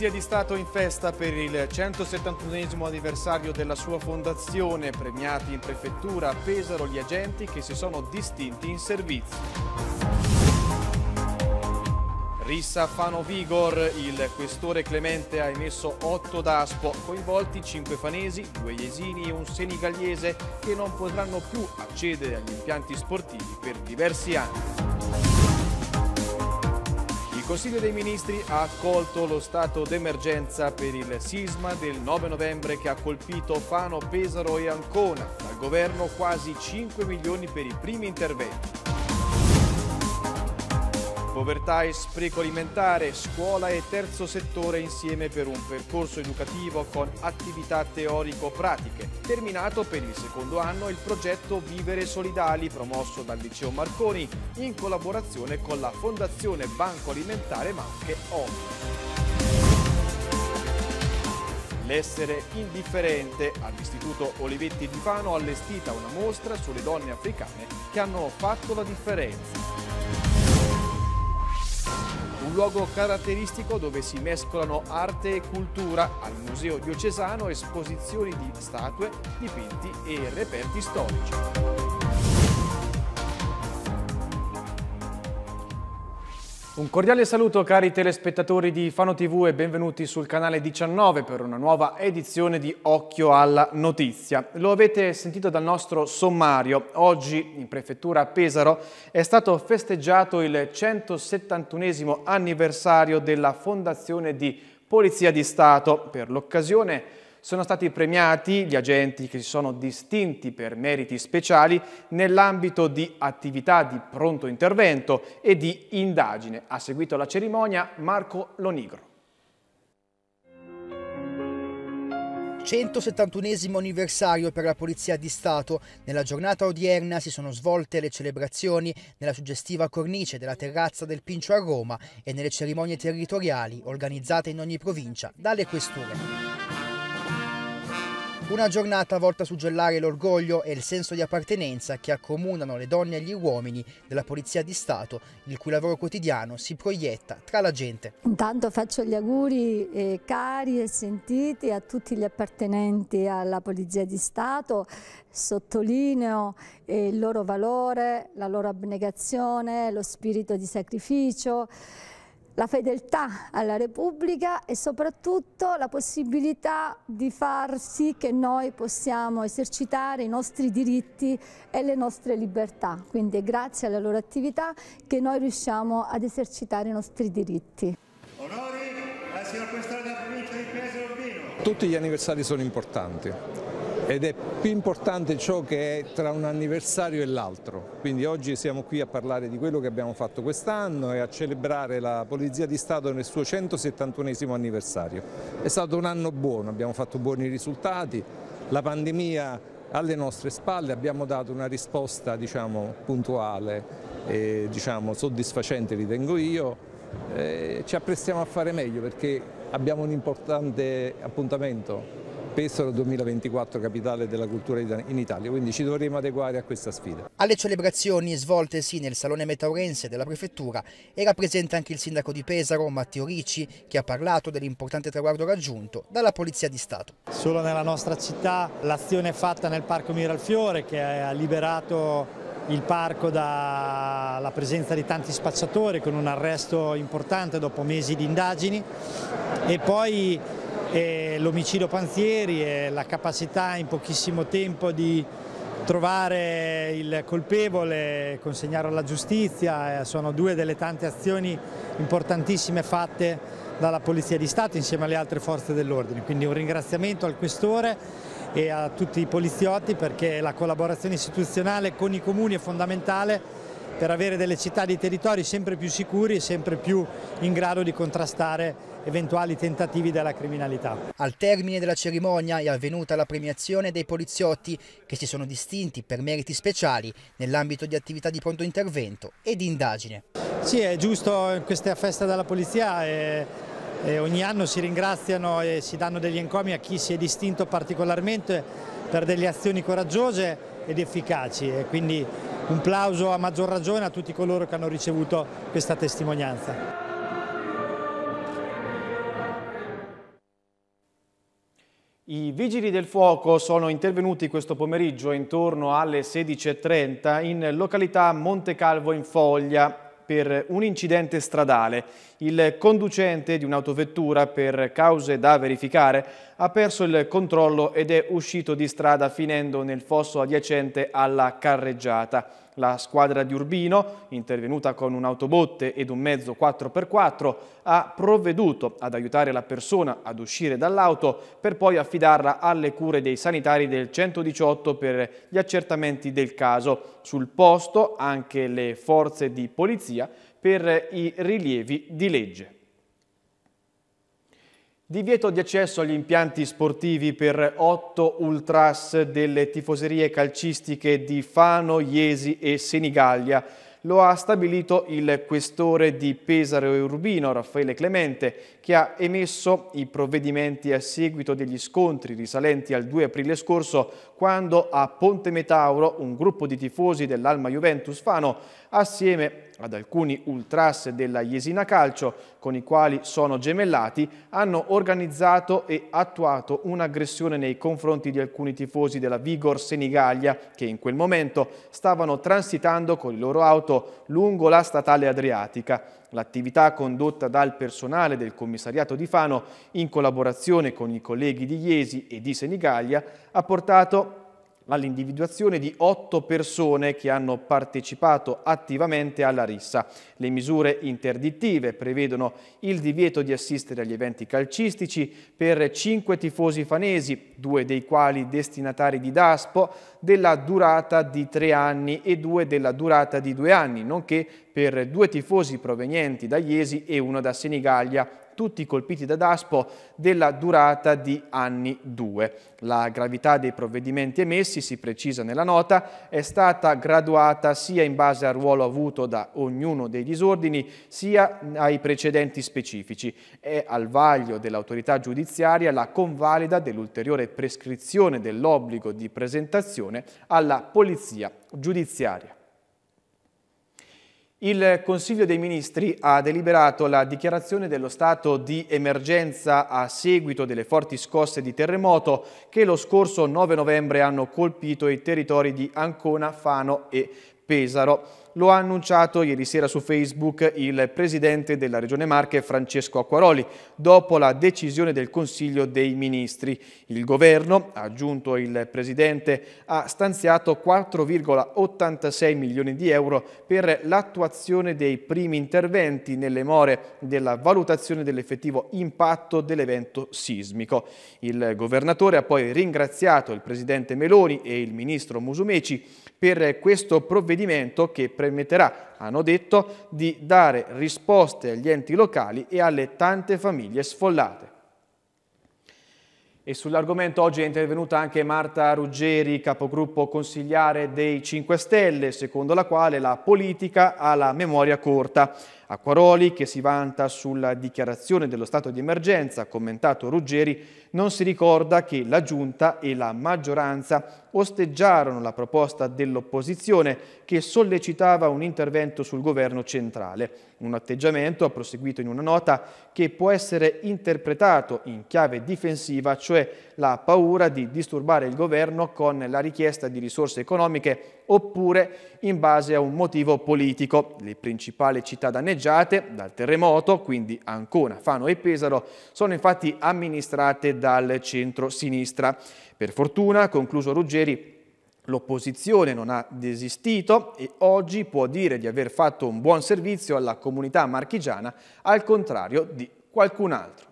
Polizia di Stato in festa per il 171 anniversario della sua fondazione, premiati in prefettura a Pesaro gli agenti che si sono distinti in servizio. Rissa Fano Vigor, il questore Clemente ha emesso 8 d'aspo, coinvolti 5 fanesi, 2 iesini e un senigallese che non potranno più accedere agli impianti sportivi per diversi anni. Consiglio dei Ministri ha accolto lo stato d'emergenza per il sisma del 9 novembre che ha colpito Fano, Pesaro e Ancona. Dal governo quasi 5 milioni per i primi interventi. Povertà e spreco alimentare, scuola e terzo settore insieme per un percorso educativo con attività teorico-pratiche. Terminato per il secondo anno il progetto Vivere Solidali promosso dal Liceo Marconi in collaborazione con la Fondazione Banco Alimentare Manche ONU. L'essere indifferente. All'Istituto Olivetti di Fano allestita una mostra sulle donne africane che hanno fatto la differenza un luogo caratteristico dove si mescolano arte e cultura, al Museo Diocesano esposizioni di statue, dipinti e reperti storici. Un cordiale saluto cari telespettatori di Fano TV e benvenuti sul canale 19 per una nuova edizione di Occhio alla Notizia. Lo avete sentito dal nostro sommario. Oggi in prefettura Pesaro è stato festeggiato il 171 anniversario della fondazione di Polizia di Stato. Per l'occasione sono stati premiati gli agenti che si sono distinti per meriti speciali nell'ambito di attività di pronto intervento e di indagine. Ha seguito la cerimonia Marco Lonigro. 171 anniversario per la Polizia di Stato. Nella giornata odierna si sono svolte le celebrazioni nella suggestiva cornice della terrazza del Pincio a Roma e nelle cerimonie territoriali organizzate in ogni provincia dalle questure. Una giornata volta a suggellare l'orgoglio e il senso di appartenenza che accomunano le donne e gli uomini della Polizia di Stato, il cui lavoro quotidiano si proietta tra la gente. Intanto faccio gli auguri eh, cari e sentiti a tutti gli appartenenti alla Polizia di Stato, sottolineo eh, il loro valore, la loro abnegazione, lo spirito di sacrificio la fedeltà alla Repubblica e soprattutto la possibilità di far sì che noi possiamo esercitare i nostri diritti e le nostre libertà. Quindi è grazie alla loro attività che noi riusciamo ad esercitare i nostri diritti. Onori al signor Questore della provincia di Pesaro Tutti gli anniversari sono importanti ed è più importante ciò che è tra un anniversario e l'altro. Quindi oggi siamo qui a parlare di quello che abbiamo fatto quest'anno e a celebrare la Polizia di Stato nel suo 171 anniversario. È stato un anno buono, abbiamo fatto buoni risultati, la pandemia alle nostre spalle abbiamo dato una risposta diciamo, puntuale e diciamo, soddisfacente ritengo io, eh, ci apprestiamo a fare meglio perché abbiamo un importante appuntamento Pesaro 2024 capitale della cultura in Italia, quindi ci dovremo adeguare a questa sfida. Alle celebrazioni svoltesi nel Salone Metaurense della Prefettura era presente anche il sindaco di Pesaro, Matteo Ricci, che ha parlato dell'importante traguardo raggiunto dalla Polizia di Stato. Solo nella nostra città l'azione fatta nel Parco Miralfiore che ha liberato il parco dalla presenza di tanti spacciatori con un arresto importante dopo mesi di indagini e poi l'omicidio Panzieri e la capacità in pochissimo tempo di trovare il colpevole, e consegnarlo alla giustizia, eh, sono due delle tante azioni importantissime fatte dalla Polizia di Stato insieme alle altre forze dell'ordine, quindi un ringraziamento al Questore e a tutti i poliziotti perché la collaborazione istituzionale con i comuni è fondamentale per avere delle città dei territori sempre più sicuri e sempre più in grado di contrastare eventuali tentativi della criminalità. Al termine della cerimonia è avvenuta la premiazione dei poliziotti che si sono distinti per meriti speciali nell'ambito di attività di pronto intervento e di indagine. Sì, è giusto in questa festa della polizia. È... E ogni anno si ringraziano e si danno degli encomi a chi si è distinto particolarmente per delle azioni coraggiose ed efficaci e quindi un plauso a maggior ragione a tutti coloro che hanno ricevuto questa testimonianza. I vigili del fuoco sono intervenuti questo pomeriggio intorno alle 16.30 in località Montecalvo in Foglia per un incidente stradale. Il conducente di un'autovettura per cause da verificare ha perso il controllo ed è uscito di strada finendo nel fosso adiacente alla carreggiata. La squadra di Urbino, intervenuta con un'autobotte ed un mezzo 4x4, ha provveduto ad aiutare la persona ad uscire dall'auto per poi affidarla alle cure dei sanitari del 118 per gli accertamenti del caso. Sul posto anche le forze di polizia per i rilievi di legge. Divieto di accesso agli impianti sportivi per otto ultras delle tifoserie calcistiche di Fano, Iesi e Senigallia. Lo ha stabilito il questore di Pesaro e Urbino, Raffaele Clemente, che ha emesso i provvedimenti a seguito degli scontri risalenti al 2 aprile scorso quando a Ponte Metauro un gruppo di tifosi dell'Alma Juventus Fano, assieme ad alcuni ultras della Jesina Calcio, con i quali sono gemellati, hanno organizzato e attuato un'aggressione nei confronti di alcuni tifosi della Vigor Senigallia, che in quel momento stavano transitando con le loro auto lungo la statale adriatica. L'attività condotta dal personale del commissariato di Fano in collaborazione con i colleghi di Iesi e di Senigallia ha portato all'individuazione di otto persone che hanno partecipato attivamente alla rissa. Le misure interdittive prevedono il divieto di assistere agli eventi calcistici per cinque tifosi fanesi, due dei quali destinatari di DASPO, della durata di tre anni e due della durata di due anni, nonché per due tifosi provenienti da Iesi e uno da Senigallia tutti colpiti da DASPO, della durata di anni due. La gravità dei provvedimenti emessi, si precisa nella nota, è stata graduata sia in base al ruolo avuto da ognuno dei disordini, sia ai precedenti specifici. È al vaglio dell'autorità giudiziaria la convalida dell'ulteriore prescrizione dell'obbligo di presentazione alla polizia giudiziaria. Il Consiglio dei Ministri ha deliberato la dichiarazione dello stato di emergenza a seguito delle forti scosse di terremoto che lo scorso 9 novembre hanno colpito i territori di Ancona, Fano e Pesaro. Lo ha annunciato ieri sera su Facebook il presidente della Regione Marche Francesco Acquaroli dopo la decisione del Consiglio dei Ministri. Il governo, ha aggiunto il presidente, ha stanziato 4,86 milioni di euro per l'attuazione dei primi interventi nelle more della valutazione dell'effettivo impatto dell'evento sismico. Il governatore ha poi ringraziato il presidente Meloni e il ministro Musumeci per questo provvedimento provvedimento che permetterà, hanno detto, di dare risposte agli enti locali e alle tante famiglie sfollate. E sull'argomento oggi è intervenuta anche Marta Ruggeri, capogruppo consigliare dei 5 Stelle, secondo la quale la politica ha la memoria corta. Acquaroli, che si vanta sulla dichiarazione dello stato di emergenza, commentato Ruggeri, non si ricorda che la Giunta e la maggioranza osteggiarono la proposta dell'opposizione che sollecitava un intervento sul governo centrale. Un atteggiamento, ha proseguito in una nota, che può essere interpretato in chiave difensiva, cioè oppure la paura di disturbare il governo con la richiesta di risorse economiche oppure in base a un motivo politico. Le principali città danneggiate dal terremoto, quindi Ancona, Fano e Pesaro, sono infatti amministrate dal centro-sinistra. Per fortuna, concluso Ruggeri, L'opposizione non ha desistito e oggi può dire di aver fatto un buon servizio alla comunità marchigiana, al contrario di qualcun altro.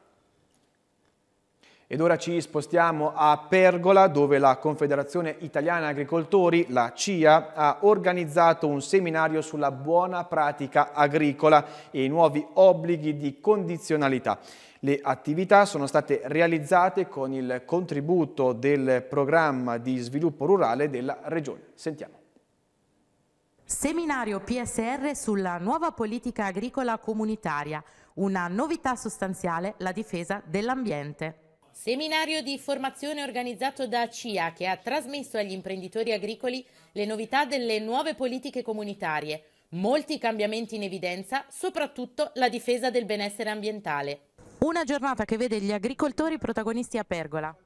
Ed ora ci spostiamo a Pergola dove la Confederazione Italiana Agricoltori, la CIA, ha organizzato un seminario sulla buona pratica agricola e i nuovi obblighi di condizionalità. Le attività sono state realizzate con il contributo del programma di sviluppo rurale della Regione. Sentiamo. Seminario PSR sulla nuova politica agricola comunitaria, una novità sostanziale, la difesa dell'ambiente. Seminario di formazione organizzato da CIA che ha trasmesso agli imprenditori agricoli le novità delle nuove politiche comunitarie, molti cambiamenti in evidenza, soprattutto la difesa del benessere ambientale. Una giornata che vede gli agricoltori protagonisti a Pergola.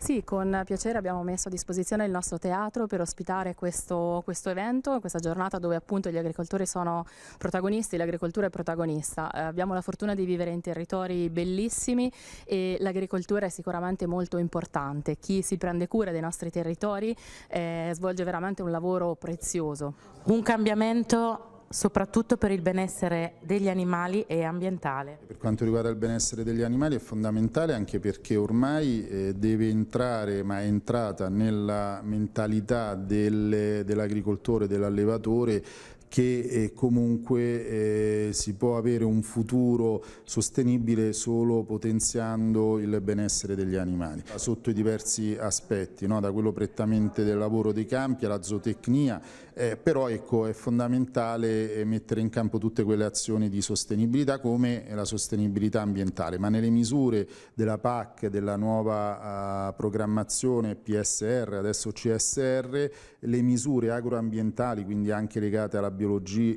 Sì, con piacere abbiamo messo a disposizione il nostro teatro per ospitare questo, questo evento, questa giornata dove appunto gli agricoltori sono protagonisti, l'agricoltura è protagonista. Eh, abbiamo la fortuna di vivere in territori bellissimi e l'agricoltura è sicuramente molto importante. Chi si prende cura dei nostri territori eh, svolge veramente un lavoro prezioso. Un cambiamento soprattutto per il benessere degli animali e ambientale. Per quanto riguarda il benessere degli animali è fondamentale anche perché ormai eh, deve entrare, ma è entrata nella mentalità dell'agricoltore, dell'allevatore, che eh, comunque eh, si può avere un futuro sostenibile solo potenziando il benessere degli animali sotto i diversi aspetti, no? da quello prettamente del lavoro dei campi alla zootecnia, eh, però ecco, è fondamentale eh, mettere in campo tutte quelle azioni di sostenibilità come la sostenibilità ambientale, ma nelle misure della PAC, della nuova eh, programmazione PSR, adesso CSR, le misure agroambientali, quindi anche legate alla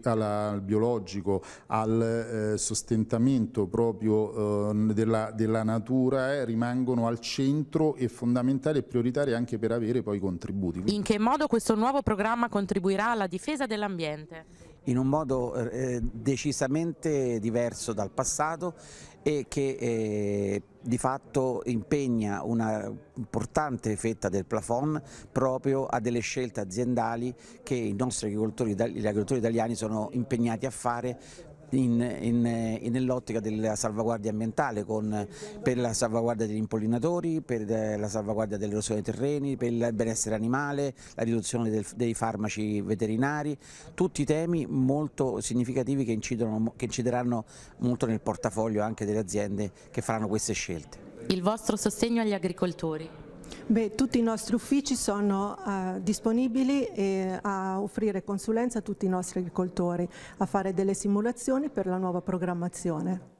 alla, al biologico, al eh, sostentamento proprio eh, della, della, natura eh, rimangono al centro e fondamentali e prioritarie anche per avere poi contributi. In che modo questo nuovo programma contribuirà alla difesa dell'ambiente? in un modo eh, eh, decisamente diverso dal passato e che eh, di fatto impegna una importante fetta del plafond proprio a delle scelte aziendali che i nostri agricoltori, gli agricoltori italiani sono impegnati a fare in, in, eh, nell'ottica della salvaguardia ambientale con, per la salvaguardia degli impollinatori, per eh, la salvaguardia dell'erosione dei terreni, per il benessere animale, la riduzione del, dei farmaci veterinari, tutti temi molto significativi che, incidono, che incideranno molto nel portafoglio anche delle aziende che faranno queste scelte. Il vostro sostegno agli agricoltori? Beh, tutti i nostri uffici sono uh, disponibili eh, a offrire consulenza a tutti i nostri agricoltori, a fare delle simulazioni per la nuova programmazione.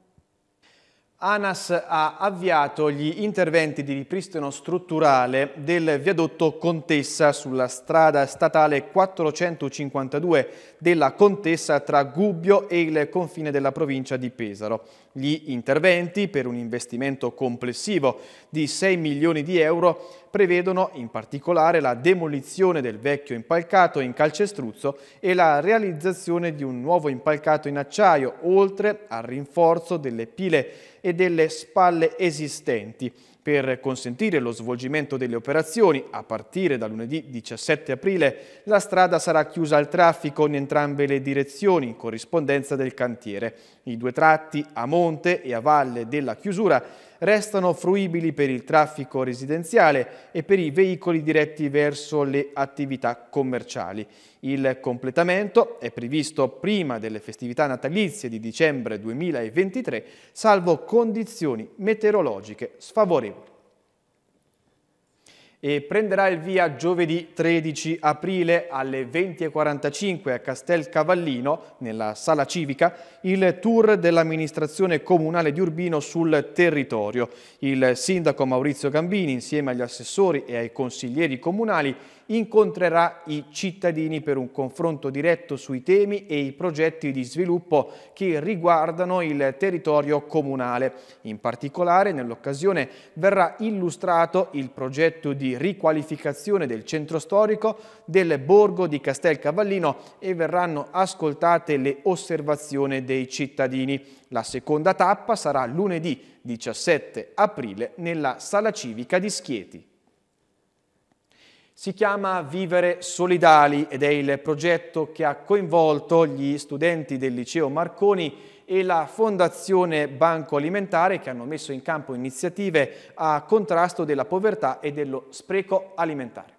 ANAS ha avviato gli interventi di ripristino strutturale del viadotto Contessa sulla strada statale 452 della Contessa tra Gubbio e il confine della provincia di Pesaro. Gli interventi per un investimento complessivo di 6 milioni di euro prevedono in particolare la demolizione del vecchio impalcato in calcestruzzo e la realizzazione di un nuovo impalcato in acciaio, oltre al rinforzo delle pile e delle spalle esistenti per consentire lo svolgimento delle operazioni, a partire da lunedì 17 aprile, la strada sarà chiusa al traffico in entrambe le direzioni, in corrispondenza del cantiere. I due tratti a monte e a valle della chiusura restano fruibili per il traffico residenziale e per i veicoli diretti verso le attività commerciali. Il completamento è previsto prima delle festività natalizie di dicembre 2023, salvo condizioni meteorologiche sfavorevoli e prenderà il via giovedì 13 aprile alle 20.45 a Castel Cavallino, nella Sala Civica, il tour dell'amministrazione comunale di Urbino sul territorio. Il sindaco Maurizio Gambini, insieme agli assessori e ai consiglieri comunali, incontrerà i cittadini per un confronto diretto sui temi e i progetti di sviluppo che riguardano il territorio comunale. In particolare, nell'occasione verrà illustrato il progetto di riqualificazione del centro storico del borgo di Castel Cavallino e verranno ascoltate le osservazioni dei cittadini. La seconda tappa sarà lunedì 17 aprile nella Sala Civica di Schieti si chiama Vivere Solidali ed è il progetto che ha coinvolto gli studenti del liceo Marconi e la Fondazione Banco Alimentare che hanno messo in campo iniziative a contrasto della povertà e dello spreco alimentare.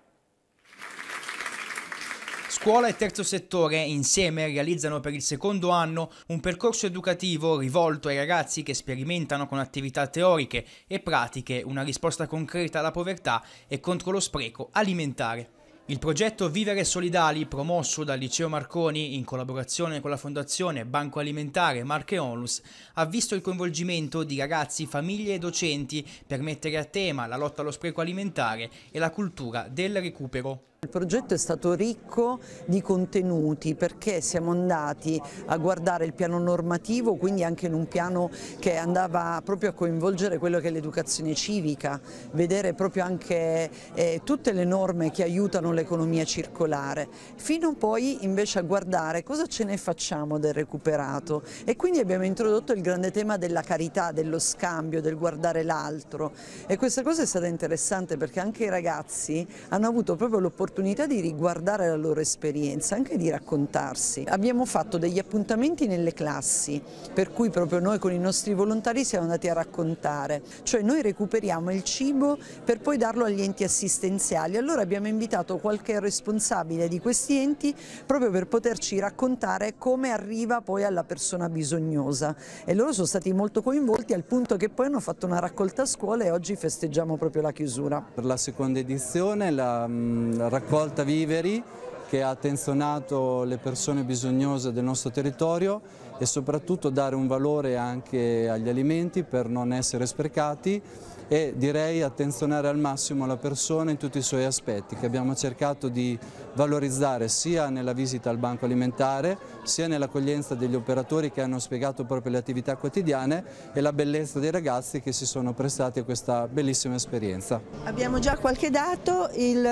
Scuola e terzo settore insieme realizzano per il secondo anno un percorso educativo rivolto ai ragazzi che sperimentano con attività teoriche e pratiche una risposta concreta alla povertà e contro lo spreco alimentare. Il progetto Vivere Solidali, promosso dal Liceo Marconi in collaborazione con la Fondazione Banco Alimentare Marche Onlus, ha visto il coinvolgimento di ragazzi, famiglie e docenti per mettere a tema la lotta allo spreco alimentare e la cultura del recupero. Il progetto è stato ricco di contenuti perché siamo andati a guardare il piano normativo, quindi anche in un piano che andava proprio a coinvolgere quello che è l'educazione civica, vedere proprio anche eh, tutte le norme che aiutano l'economia circolare, fino poi invece a guardare cosa ce ne facciamo del recuperato e quindi abbiamo introdotto il grande tema della carità, dello scambio, del guardare l'altro e questa cosa è stata interessante perché anche i ragazzi hanno avuto proprio l'opportunità l'opportunità di riguardare la loro esperienza, anche di raccontarsi. Abbiamo fatto degli appuntamenti nelle classi, per cui proprio noi con i nostri volontari siamo andati a raccontare, cioè noi recuperiamo il cibo per poi darlo agli enti assistenziali. Allora abbiamo invitato qualche responsabile di questi enti proprio per poterci raccontare come arriva poi alla persona bisognosa e loro sono stati molto coinvolti al punto che poi hanno fatto una raccolta a scuola e oggi festeggiamo proprio la chiusura. Per la seconda edizione la, mm, la raccolta viveri che ha attenzionato le persone bisognose del nostro territorio e soprattutto dare un valore anche agli alimenti per non essere sprecati e direi attenzionare al massimo la persona in tutti i suoi aspetti che abbiamo cercato di valorizzare sia nella visita al banco alimentare sia nell'accoglienza degli operatori che hanno spiegato proprio le attività quotidiane e la bellezza dei ragazzi che si sono prestati a questa bellissima esperienza. Abbiamo già qualche dato, il,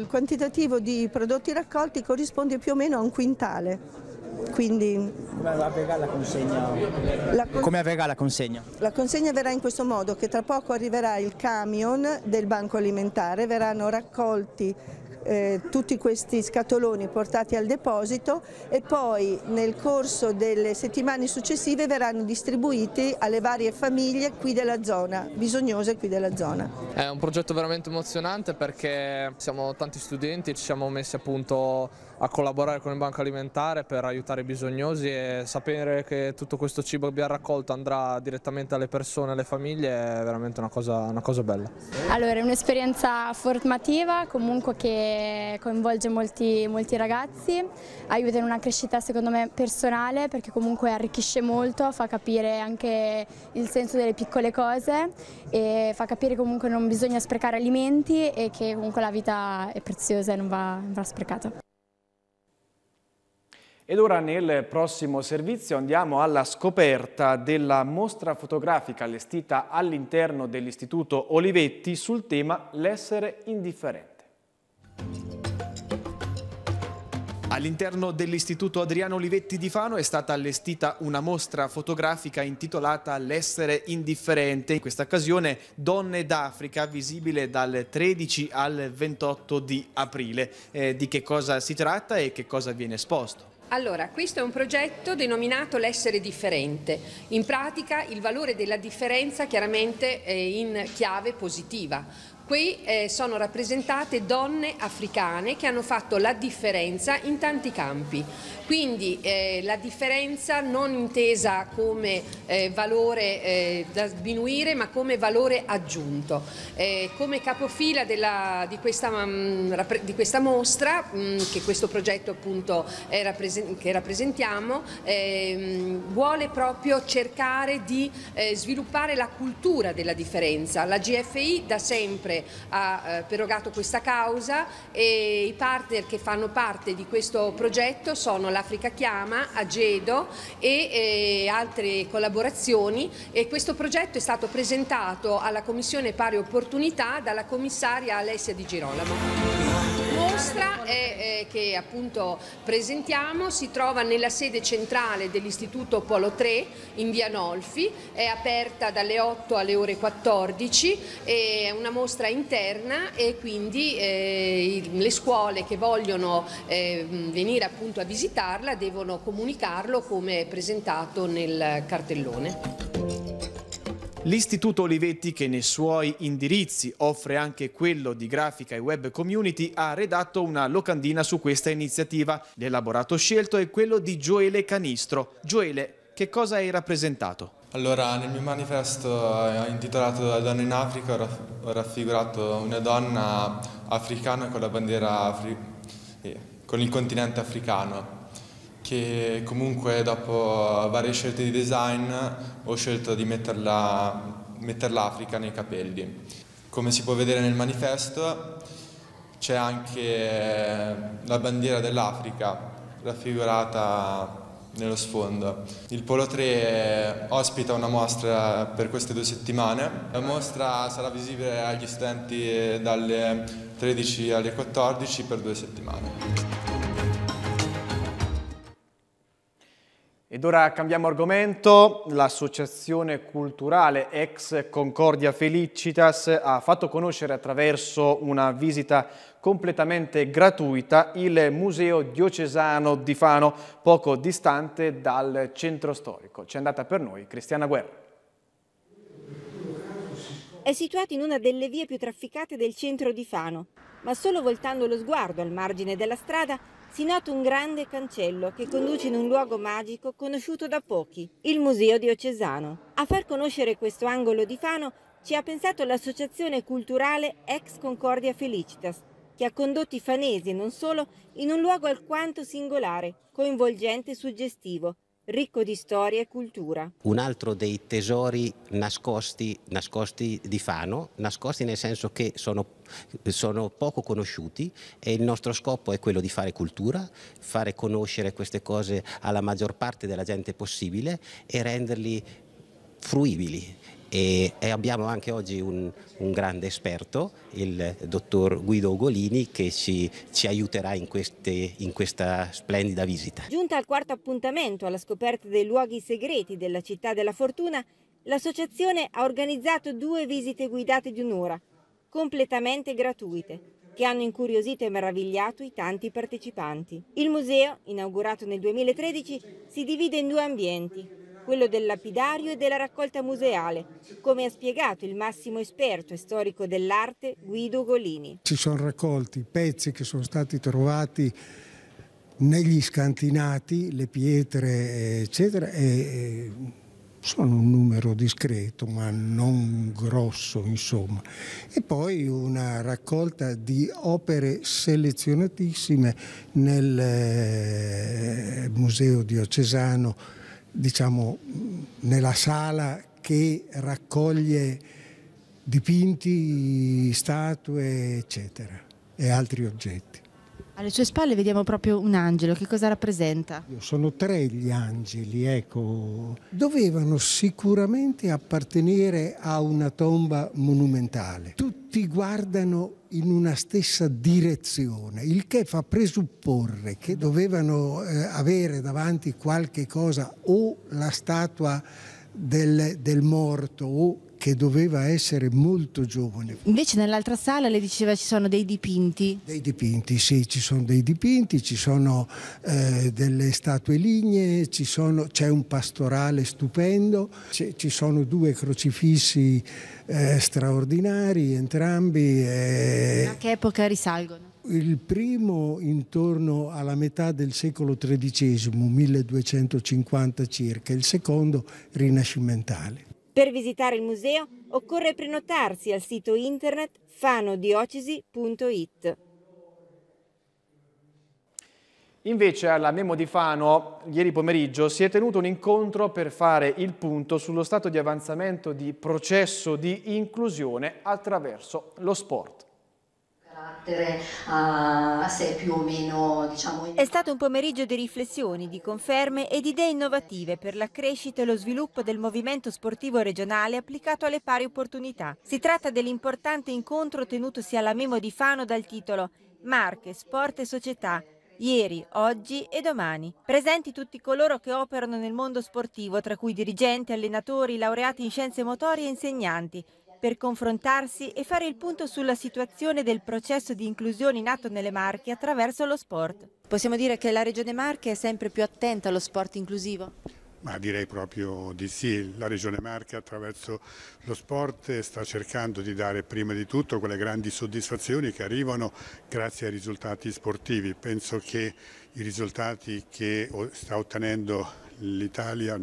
il quantitativo di prodotti raccolti corrisponde più o meno a un quintale. Quindi, come avverrà la consegna? La, con... avverrà consegna verrà in questo modo che tra poco arriverà il camion del banco alimentare, verranno raccolti eh, tutti questi scatoloni portati al deposito e poi nel corso delle settimane successive verranno distribuiti alle varie famiglie qui della zona, bisognose qui della zona. È un progetto veramente emozionante perché siamo tanti studenti, ci siamo messi appunto a collaborare con il Banco Alimentare per aiutare i bisognosi e sapere che tutto questo cibo che abbiamo raccolto andrà direttamente alle persone, alle famiglie è veramente una cosa, una cosa bella. Allora è un'esperienza formativa comunque che coinvolge molti, molti ragazzi, aiuta in una crescita secondo me personale perché comunque arricchisce molto, fa capire anche il senso delle piccole cose e fa capire comunque non bisogna sprecare alimenti e che comunque la vita è preziosa e non va, non va sprecata. Ed ora nel prossimo servizio andiamo alla scoperta della mostra fotografica allestita all'interno dell'Istituto Olivetti sul tema L'essere indifferente. All'interno dell'Istituto Adriano Olivetti di Fano è stata allestita una mostra fotografica intitolata L'essere indifferente. In questa occasione Donne d'Africa, visibile dal 13 al 28 di aprile. Eh, di che cosa si tratta e che cosa viene esposto? Allora, questo è un progetto denominato l'essere differente, in pratica il valore della differenza chiaramente è in chiave positiva, Qui eh, sono rappresentate donne africane che hanno fatto la differenza in tanti campi, quindi eh, la differenza non intesa come eh, valore eh, da sminuire ma come valore aggiunto. Eh, come capofila della, di, questa, mh, mm, di, questa, mostra, mh, mm, che questo progetto appunto rappresen che rappresentiamo, ehm, vuole proprio cercare di eh, sviluppare la cultura della differenza. La GFI da sempre Regione ha eh, perogato questa causa e i partner che fanno parte di questo progetto sono l'Africa Chiama, Agedo e eh, altre collaborazioni e questo progetto è stato presentato alla Commissione Pari Opportunità dalla commissaria Alessia Di Girolamo mostra è, è, che appunto presentiamo si trova nella sede centrale dell'Istituto Polo 3 in via Nolfi, è aperta dalle 8 alle ore 14, è una mostra interna e quindi eh, le scuole che vogliono eh, venire appunto a visitarla devono comunicarlo come è presentato nel cartellone. L'Istituto Olivetti, che nei suoi indirizzi offre anche quello di grafica e web community, ha redatto una locandina su questa iniziativa. L'elaborato scelto è quello di Gioele Canistro. Gioele, che cosa hai rappresentato? Allora, nel mio manifesto eh, intitolato La donna in Africa ho raffigurato una donna africana con la bandiera afri- con il continente africano che comunque dopo varie scelte di design ho scelto di metterla, l'Africa nei capelli. Come si può vedere nel manifesto c'è anche la bandiera dell'Africa raffigurata nello sfondo. Il Polo 3 ospita una mostra per queste due settimane. La mostra sarà visibile agli studenti dalle 13 alle 14 per due settimane. Ed ora cambiamo argomento. L'associazione culturale ex Concordia Felicitas ha fatto conoscere attraverso una visita completamente gratuita il Museo Diocesano di Fano, poco distante dal centro storico. C'è andata per noi Cristiana Guerra. È situato in una delle vie più trafficate del centro di Fano, ma solo voltando lo sguardo al margine della strada si nota un grande cancello che conduce in un luogo magico conosciuto da pochi, il Museo Diocesano. A far conoscere questo angolo di Fano ci ha pensato l'associazione culturale Ex Concordia Felicitas, che ha condotto i fanesi e non solo in un luogo alquanto singolare, coinvolgente e suggestivo, ricco di storia e cultura. Un altro dei tesori nascosti, nascosti di Fano, nascosti nel senso che sono, sono, poco conosciuti e il nostro scopo è quello di fare cultura, fare conoscere queste cose alla maggior parte della gente possibile e renderli fruibili e, e abbiamo anche oggi un, un, grande esperto, il dottor Guido Ugolini, che ci, ci aiuterà in, queste, in questa splendida visita. Giunta al quarto appuntamento alla scoperta dei luoghi segreti della città della fortuna, l'associazione ha organizzato due visite guidate di un'ora, completamente gratuite, che hanno incuriosito e meravigliato i tanti partecipanti. Il museo, inaugurato nel 2013, si divide in due ambienti, quello del lapidario e della raccolta museale, come ha spiegato il massimo esperto e storico dell'arte Guido Golini. Ci sono raccolti pezzi che sono stati trovati negli scantinati, le pietre eccetera e sono un numero discreto ma non grosso insomma e poi una raccolta di opere selezionatissime nel eh, museo diocesano diciamo, nella sala che raccoglie dipinti, statue, eccetera, e altri oggetti. Alle sue spalle vediamo proprio un angelo, che cosa rappresenta? Sono tre gli angeli, ecco. Dovevano sicuramente appartenere a una tomba monumentale. Tutti guardano in una stessa direzione, il che fa presupporre che dovevano eh, avere davanti qualche cosa o la statua del, del morto o che doveva essere molto giovane. Invece nell'altra sala le diceva ci sono dei dipinti. Dei dipinti, sì, ci sono dei dipinti, ci sono eh, delle statue lignee, c'è un pastorale stupendo, ci sono due crocifissi eh, straordinari, entrambi. Eh... A che epoca risalgono? il primo intorno alla metà del secolo XIII, 1250 circa, il secondo rinascimentale. Per visitare il museo occorre prenotarsi al sito internet fanodiocesi.it. Invece alla Memo di Fano, ieri pomeriggio, si è tenuto un incontro per fare il punto sullo stato di avanzamento di processo di inclusione attraverso lo sport carattere uh, eh, se più o meno diciamo... È stato un pomeriggio di riflessioni, di conferme e di idee innovative per la crescita e lo sviluppo del movimento sportivo regionale applicato alle pari opportunità. Si tratta dell'importante incontro tenutosi alla Memo di Fano dal titolo Marche, Sport e Società, ieri, oggi e domani. Presenti tutti coloro che operano nel mondo sportivo, tra cui dirigenti, allenatori, laureati in scienze motorie e insegnanti, per confrontarsi e fare il punto sulla situazione del processo di inclusione in atto nelle Marche attraverso lo sport. Possiamo dire che la Regione Marche è sempre più attenta allo sport inclusivo? Ma direi proprio di sì, la Regione Marche attraverso lo sport sta cercando di dare prima di tutto quelle grandi soddisfazioni che arrivano grazie ai risultati sportivi. Penso che i risultati che sta ottenendo l'Italia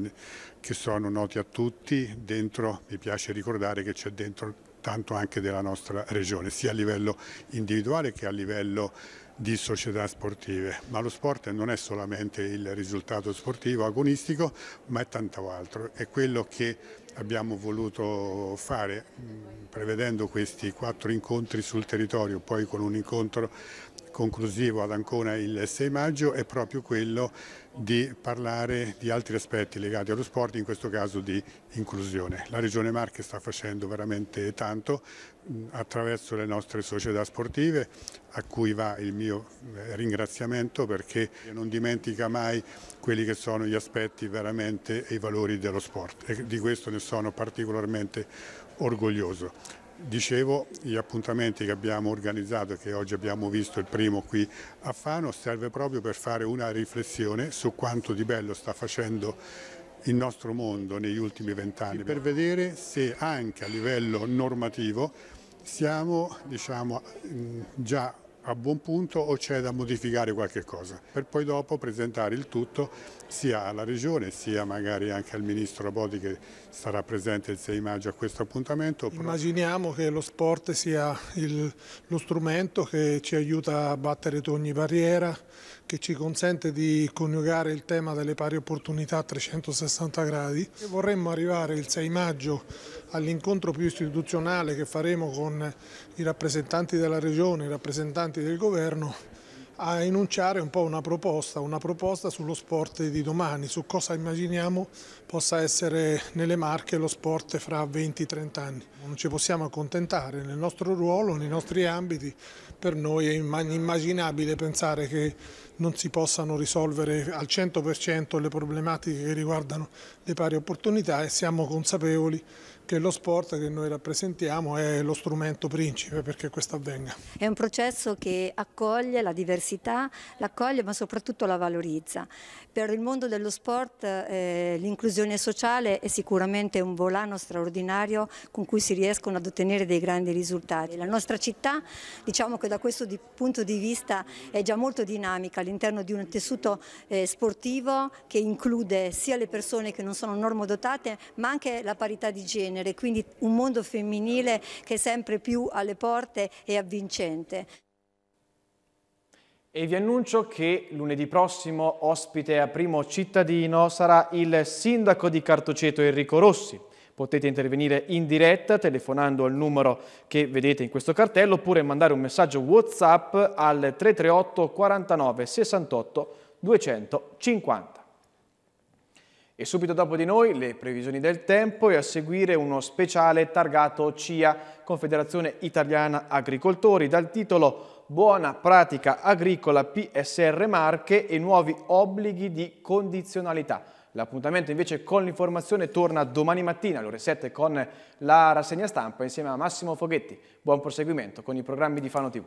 che sono noti a tutti, dentro, mi piace ricordare che c'è dentro tanto anche della nostra regione, sia a livello individuale che a livello di società sportive. Ma lo sport non è solamente il risultato sportivo agonistico, ma è tanto altro. È quello che abbiamo voluto fare mm, prevedendo questi quattro incontri sul territorio, poi con un incontro conclusivo ad Ancona il 6 maggio, è proprio quello di parlare di altri aspetti legati allo sport, in questo caso di inclusione. La Regione Marche sta facendo veramente tanto attraverso le nostre società sportive a cui va il mio eh, ringraziamento perché non dimentica mai quelli che sono gli aspetti veramente e i valori dello sport e di questo ne sono particolarmente orgoglioso. Dicevo, gli appuntamenti che abbiamo organizzato e che oggi abbiamo visto il primo qui a Fano serve proprio per fare una riflessione su quanto di bello sta facendo il nostro mondo negli ultimi vent'anni per vedere se anche a livello normativo siamo diciamo, già a buon punto o c'è da modificare qualche cosa, per poi dopo presentare il tutto sia alla Regione sia magari anche al Ministro Bodi che sarà presente il 6 maggio a questo appuntamento. Immaginiamo che lo sport sia il, lo strumento che ci aiuta a battere ogni barriera, che ci consente di coniugare il tema delle pari opportunità a 360 gradi. E vorremmo arrivare il 6 maggio all'incontro più istituzionale che faremo con i rappresentanti della Regione, i rappresentanti del Governo, a enunciare un po' una proposta, una proposta sullo sport di domani, su cosa immaginiamo possa essere nelle Marche lo sport fra 20-30 anni. Non ci possiamo accontentare nel nostro ruolo, nei nostri ambiti, per noi è inimmaginabile pensare che non si possano risolvere al 100% le problematiche che riguardano le pari opportunità e siamo consapevoli che lo sport che noi rappresentiamo è lo strumento principe perché questo avvenga. È un processo che accoglie la diversità, l'accoglie ma soprattutto la valorizza. Per il mondo dello sport eh, l'inclusione sociale è sicuramente un volano straordinario con cui si riescono ad ottenere dei grandi risultati. La nostra città diciamo che da questo di, punto di vista è già molto dinamica all'interno di un tessuto eh, sportivo che include sia le persone che non sono normodotate ma anche la parità di genere, quindi un mondo femminile che è sempre più alle porte e avvincente. E vi annuncio che lunedì prossimo ospite a primo cittadino sarà il sindaco di Cartoceto Enrico Rossi. Potete intervenire in diretta telefonando al numero che vedete in questo cartello oppure mandare un messaggio WhatsApp al 338 49 68 250. E subito dopo di noi le previsioni del tempo e a seguire uno speciale targato CIA, Confederazione Italiana Agricoltori, dal titolo Buona pratica agricola PSR Marche e nuovi obblighi di condizionalità. L'appuntamento invece con l'informazione torna domani mattina alle ore 7 con la rassegna stampa insieme a Massimo Foghetti. Buon proseguimento con i programmi di Fano TV.